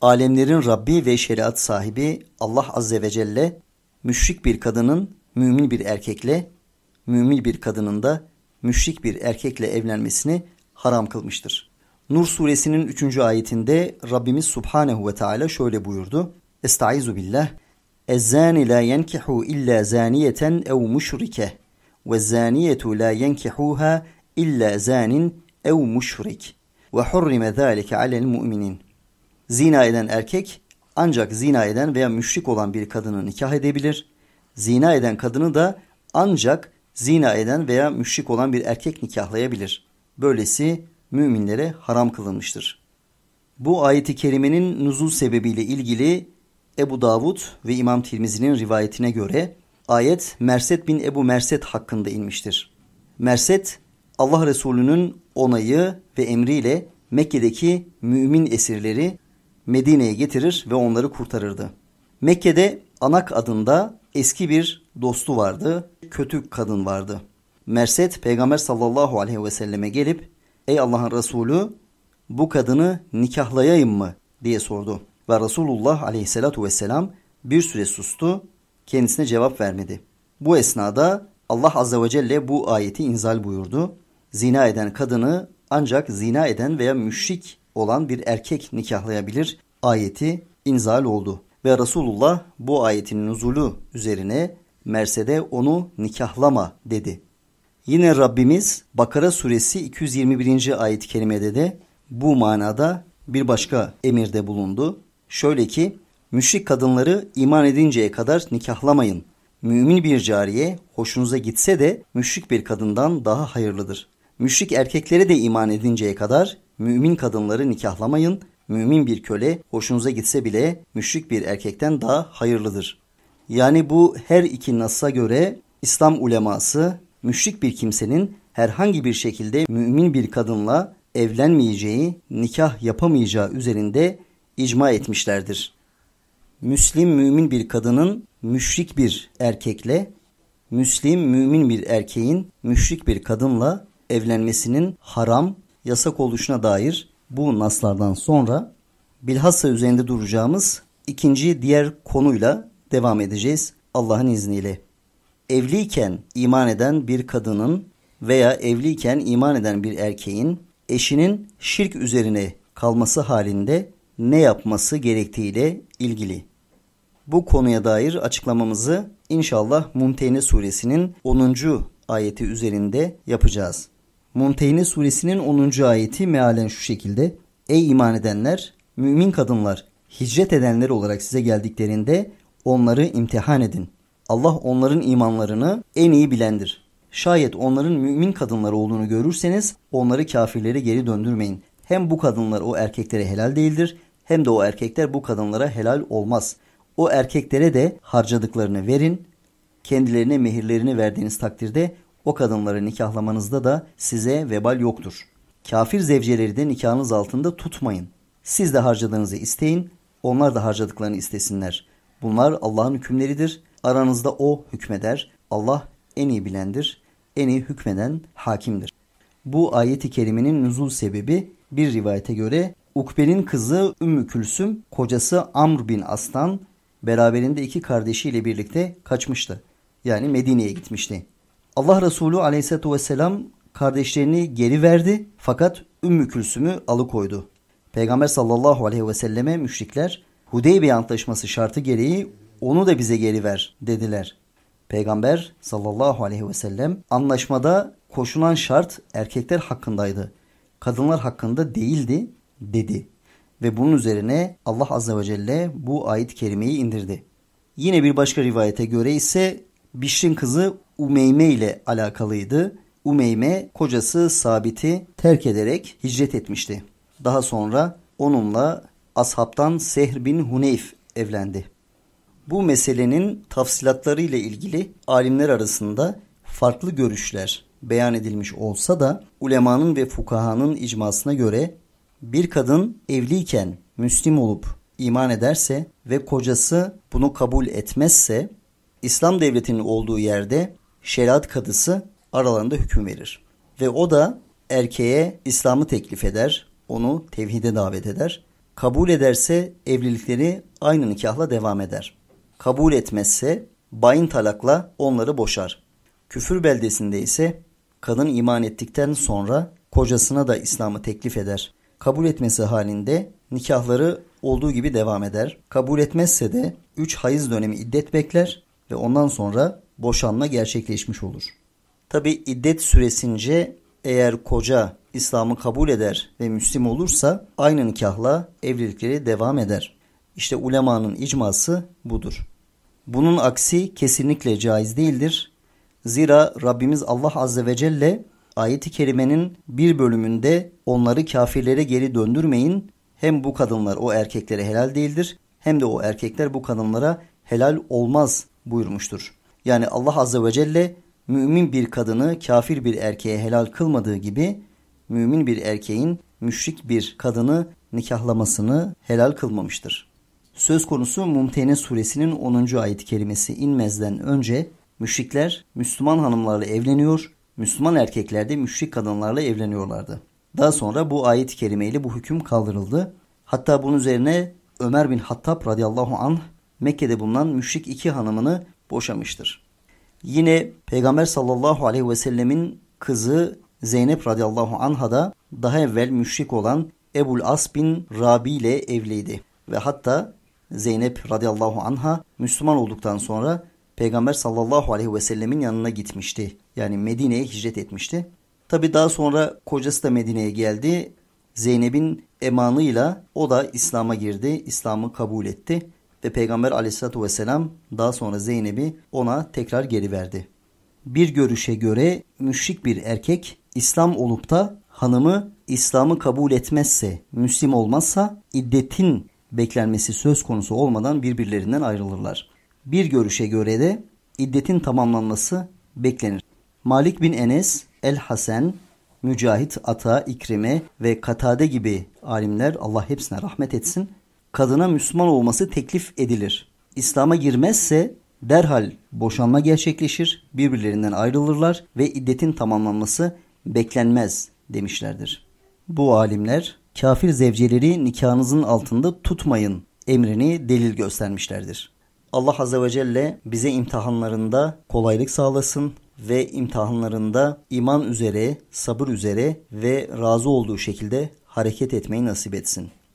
alemlerin Rabbi ve şeriat sahibi Allah Azze ve Celle müşrik bir kadının mümin bir erkekle, mümin bir kadının da müşrik bir erkekle evlenmesini haram kılmıştır. Nur suresinin 3. ayetinde Rabbimiz Subhanehu ve Teala şöyle buyurdu. Estaizu billah. Ezzani la yenkihu illa zaniyeten ev müşrike ve zaniyetu la yenkihuha illa zanin ev müşrik ve hurrime zâlike alel müminin. Zina eden erkek ancak zina eden veya müşrik olan bir kadını nikah edebilir. Zina eden kadını da ancak zina eden veya müşrik olan bir erkek nikahlayabilir. Böylesi müminlere haram kılınmıştır. Bu ayeti kerimenin nuzul sebebiyle ilgili Ebu Davud ve İmam Tirmizi'nin rivayetine göre ayet Merset bin Ebu Merset hakkında inmiştir. Merset Allah Resulü'nün onayı ve emriyle Mekke'deki mümin esirleri Medine'ye getirir ve onları kurtarırdı. Mekke'de Anak adında eski bir dostu vardı, kötü kadın vardı. Merset Peygamber sallallahu aleyhi ve selleme gelip Ey Allah'ın Resulü bu kadını nikahlayayım mı diye sordu. Ve Resulullah aleyhissalatu vesselam bir süre sustu, kendisine cevap vermedi. Bu esnada Allah azze ve celle bu ayeti inzal buyurdu. Zina eden kadını ancak zina eden veya müşrik olan bir erkek nikahlayabilir ayeti inzal oldu. Ve Resulullah bu ayetin nuzulu üzerine Mersed'e onu nikahlama dedi. Yine Rabbimiz Bakara suresi 221. ayet-i kerimede de bu manada bir başka emirde bulundu. Şöyle ki müşrik kadınları iman edinceye kadar nikahlamayın. Mümin bir cariye hoşunuza gitse de müşrik bir kadından daha hayırlıdır. Müşrik erkeklere de iman edinceye kadar Mümin kadınları nikahlamayın. Mümin bir köle hoşunuza gitse bile müşrik bir erkekten daha hayırlıdır. Yani bu her iki nasa göre İslam uleması müşrik bir kimsenin herhangi bir şekilde mümin bir kadınla evlenmeyeceği, nikah yapamayacağı üzerinde icma etmişlerdir. Müslim mümin bir kadının müşrik bir erkekle, Müslim mümin bir erkeğin müşrik bir kadınla evlenmesinin haram yasak oluşuna dair bu naslardan sonra bilhassa üzerinde duracağımız ikinci diğer konuyla devam edeceğiz Allah'ın izniyle. Evliyken iman eden bir kadının veya evliyken iman eden bir erkeğin eşinin şirk üzerine kalması halinde ne yapması gerektiğiyle ilgili. Bu konuya dair açıklamamızı inşallah Mumtehne suresinin 10. ayeti üzerinde yapacağız. Monteyne suresinin 10. ayeti mealen şu şekilde. Ey iman edenler, mümin kadınlar, hicret edenler olarak size geldiklerinde onları imtihan edin. Allah onların imanlarını en iyi bilendir. Şayet onların mümin kadınları olduğunu görürseniz onları kafirlere geri döndürmeyin. Hem bu kadınlar o erkeklere helal değildir hem de o erkekler bu kadınlara helal olmaz. O erkeklere de harcadıklarını verin. Kendilerine mehirlerini verdiğiniz takdirde o kadınları nikahlamanızda da size vebal yoktur. Kafir zevceleri de nikahınız altında tutmayın. Siz de harcadığınızı isteyin, onlar da harcadıklarını istesinler. Bunlar Allah'ın hükümleridir. Aranızda O hükmeder. Allah en iyi bilendir, en iyi hükmeden hakimdir. Bu ayeti kerimenin nüzul sebebi bir rivayete göre Ukbe'nin kızı Ümmü Külsüm, kocası Amr bin Aslan beraberinde iki kardeşiyle birlikte kaçmıştı. Yani Medine'ye gitmişti. Allah Resulü aleyhissalatü vesselam kardeşlerini geri verdi fakat Ümmü Külsüm'ü alıkoydu. Peygamber sallallahu aleyhi ve selleme müşrikler Hudeybiye Antlaşması şartı gereği onu da bize geri ver dediler. Peygamber sallallahu aleyhi ve sellem anlaşmada koşulan şart erkekler hakkındaydı. Kadınlar hakkında değildi dedi. Ve bunun üzerine Allah azze ve celle bu ayet kerimeyi indirdi. Yine bir başka rivayete göre ise Bişr'in kızı Umeyme ile alakalıydı. Umeyme kocası Sabit'i terk ederek hicret etmişti. Daha sonra onunla ashabtan Sehr bin Huneyf evlendi. Bu meselenin tafsilatları ile ilgili alimler arasında farklı görüşler beyan edilmiş olsa da ulemanın ve fukahanın icmasına göre bir kadın evliyken Müslim olup iman ederse ve kocası bunu kabul etmezse İslam devletinin olduğu yerde şeriat kadısı aralarında hüküm verir. Ve o da erkeğe İslam'ı teklif eder, onu tevhide davet eder. Kabul ederse evlilikleri aynı nikahla devam eder. Kabul etmezse bayin talakla onları boşar. Küfür beldesinde ise kadın iman ettikten sonra kocasına da İslam'ı teklif eder. Kabul etmesi halinde nikahları olduğu gibi devam eder. Kabul etmezse de 3 hayız dönemi iddet bekler ve ondan sonra boşanma gerçekleşmiş olur. Tabi iddet süresince eğer koca İslam'ı kabul eder ve Müslim olursa aynı nikahla evlilikleri devam eder. İşte ulemanın icması budur. Bunun aksi kesinlikle caiz değildir. Zira Rabbimiz Allah Azze ve Celle ayeti kerimenin bir bölümünde onları kafirlere geri döndürmeyin. Hem bu kadınlar o erkeklere helal değildir hem de o erkekler bu kadınlara helal olmaz buyurmuştur. Yani Allah Azze ve Celle mümin bir kadını kafir bir erkeğe helal kılmadığı gibi mümin bir erkeğin müşrik bir kadını nikahlamasını helal kılmamıştır. Söz konusu Mumtene suresinin 10. ayet-i kerimesi inmezden önce müşrikler Müslüman hanımlarla evleniyor, Müslüman erkekler de müşrik kadınlarla evleniyorlardı. Daha sonra bu ayet-i kerimeyle bu hüküm kaldırıldı. Hatta bunun üzerine Ömer bin Hattab radıyallahu anh Mekke'de bulunan müşrik iki hanımını boşamıştır. Yine Peygamber sallallahu aleyhi ve sellemin kızı Zeynep radıyallahu anha da daha evvel müşrik olan Ebul As bin Rabi ile evliydi. Ve hatta Zeynep radıyallahu anha Müslüman olduktan sonra Peygamber sallallahu aleyhi ve sellemin yanına gitmişti. Yani Medine'ye hicret etmişti. Tabi daha sonra kocası da Medine'ye geldi. Zeynep'in emanıyla o da İslam'a girdi. İslam'ı kabul etti ve Peygamber aleyhissalatü vesselam daha sonra Zeynep'i ona tekrar geri verdi. Bir görüşe göre müşrik bir erkek İslam olup da hanımı İslam'ı kabul etmezse, Müslim olmazsa iddetin beklenmesi söz konusu olmadan birbirlerinden ayrılırlar. Bir görüşe göre de iddetin tamamlanması beklenir. Malik bin Enes, El Hasan, Mücahit, Ata, İkrime ve Katade gibi alimler Allah hepsine rahmet etsin kadına Müslüman olması teklif edilir. İslam'a girmezse derhal boşanma gerçekleşir, birbirlerinden ayrılırlar ve iddetin tamamlanması beklenmez demişlerdir. Bu alimler kafir zevceleri nikahınızın altında tutmayın emrini delil göstermişlerdir. Allah Azze ve Celle bize imtihanlarında kolaylık sağlasın ve imtihanlarında iman üzere, sabır üzere ve razı olduğu şekilde hareket etmeyi nasip etsin.